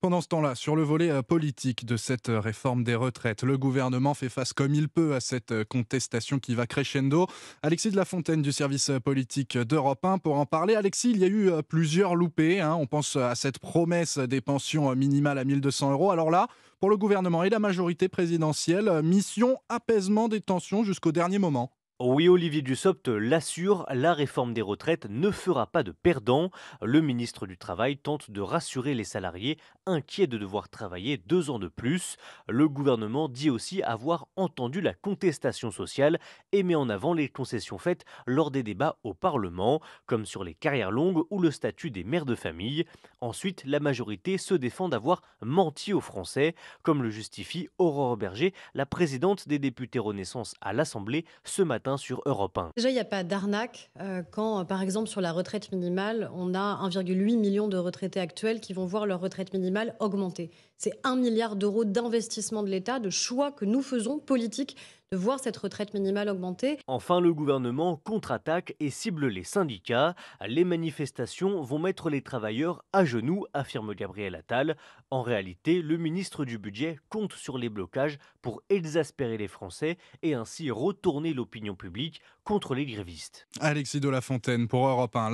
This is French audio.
Pendant ce temps-là, sur le volet euh, politique de cette euh, réforme des retraites, le gouvernement fait face comme il peut à cette euh, contestation qui va crescendo. Alexis de la Fontaine du service politique d'Europe 1 pour en parler. Alexis, il y a eu plusieurs loupés. Hein. On pense à cette promesse des pensions minimales à 1200 euros. Alors là, pour le gouvernement et la majorité présidentielle, mission apaisement des tensions jusqu'au dernier moment. Oui, Olivier Dussopt l'assure, la réforme des retraites ne fera pas de perdants. Le ministre du Travail tente de rassurer les salariés inquiets de devoir travailler deux ans de plus. Le gouvernement dit aussi avoir entendu la contestation sociale et met en avant les concessions faites lors des débats au Parlement, comme sur les carrières longues ou le statut des mères de famille. Ensuite, la majorité se défend d'avoir menti aux Français, comme le justifie Aurore Berger, la présidente des députés Renaissance à l'Assemblée ce matin sur Europe Déjà, il n'y a pas d'arnaque euh, quand, euh, par exemple, sur la retraite minimale, on a 1,8 million de retraités actuels qui vont voir leur retraite minimale augmenter. C'est 1 milliard d'euros d'investissement de l'État, de choix que nous faisons politiques de voir cette retraite minimale augmenter. Enfin, le gouvernement contre-attaque et cible les syndicats. Les manifestations vont mettre les travailleurs à genoux, affirme Gabriel Attal. En réalité, le ministre du Budget compte sur les blocages pour exaspérer les Français et ainsi retourner l'opinion publique contre les grévistes. Alexis de la Fontaine pour Europe 1.